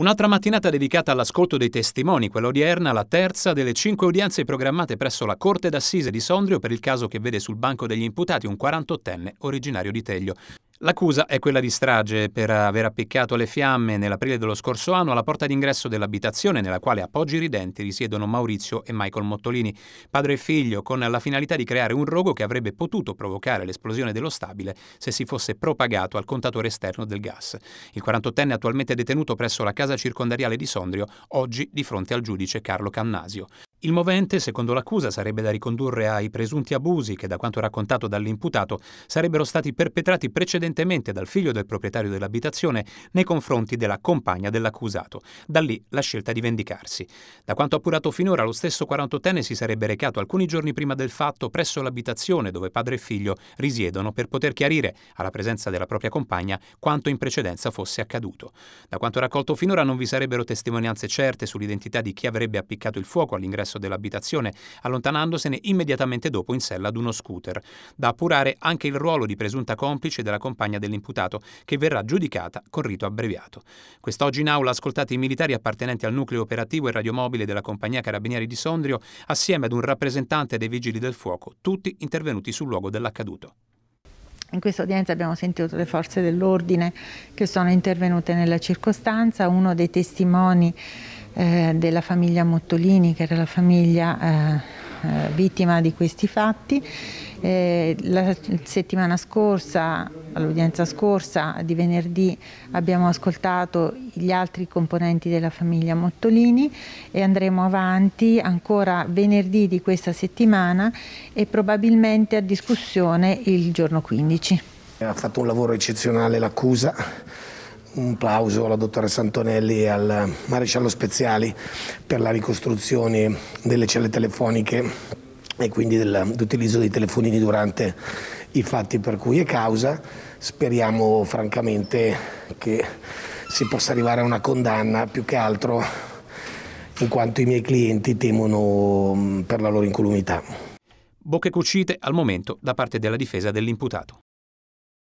Un'altra mattinata dedicata all'ascolto dei testimoni, quella odierna, la terza delle cinque udienze programmate presso la Corte d'Assise di Sondrio per il caso che vede sul banco degli imputati un 48enne originario di Teglio. L'accusa è quella di strage per aver appiccato le fiamme nell'aprile dello scorso anno alla porta d'ingresso dell'abitazione nella quale a Poggi Ridenti risiedono Maurizio e Michael Mottolini, padre e figlio, con la finalità di creare un rogo che avrebbe potuto provocare l'esplosione dello stabile se si fosse propagato al contatore esterno del gas. Il 48enne attualmente detenuto presso la casa circondariale di Sondrio, oggi di fronte al giudice Carlo Cannasio. Il movente, secondo l'accusa, sarebbe da ricondurre ai presunti abusi che, da quanto raccontato dall'imputato, sarebbero stati perpetrati precedentemente dal figlio del proprietario dell'abitazione nei confronti della compagna dell'accusato. Da lì la scelta di vendicarsi. Da quanto appurato finora, lo stesso 48enne si sarebbe recato alcuni giorni prima del fatto presso l'abitazione dove padre e figlio risiedono per poter chiarire, alla presenza della propria compagna, quanto in precedenza fosse accaduto. Da quanto raccolto finora non vi sarebbero testimonianze certe sull'identità di chi avrebbe appiccato il fuoco all'ingresso ingresso dell'abitazione, allontanandosene immediatamente dopo in sella ad uno scooter. Da appurare anche il ruolo di presunta complice della compagna dell'imputato, che verrà giudicata con rito abbreviato. Quest'oggi in aula ascoltate i militari appartenenti al nucleo operativo e radiomobile della compagnia Carabinieri di Sondrio, assieme ad un rappresentante dei Vigili del Fuoco, tutti intervenuti sul luogo dell'accaduto. In questa udienza abbiamo sentito le forze dell'ordine che sono intervenute nella circostanza, uno dei testimoni eh, della famiglia Mottolini, che era la famiglia eh, eh, vittima di questi fatti. Eh, la settimana scorsa, all'udienza scorsa di venerdì, abbiamo ascoltato gli altri componenti della famiglia Mottolini e andremo avanti ancora venerdì di questa settimana e probabilmente a discussione il giorno 15. Ha fatto un lavoro eccezionale l'accusa un plauso alla dottoressa Antonelli e al maresciallo Speziali per la ricostruzione delle celle telefoniche e quindi dell'utilizzo dei telefonini durante i fatti per cui è causa. Speriamo francamente che si possa arrivare a una condanna più che altro in quanto i miei clienti temono mm, per la loro incolumità. Bocche cucite al momento da parte della difesa dell'imputato.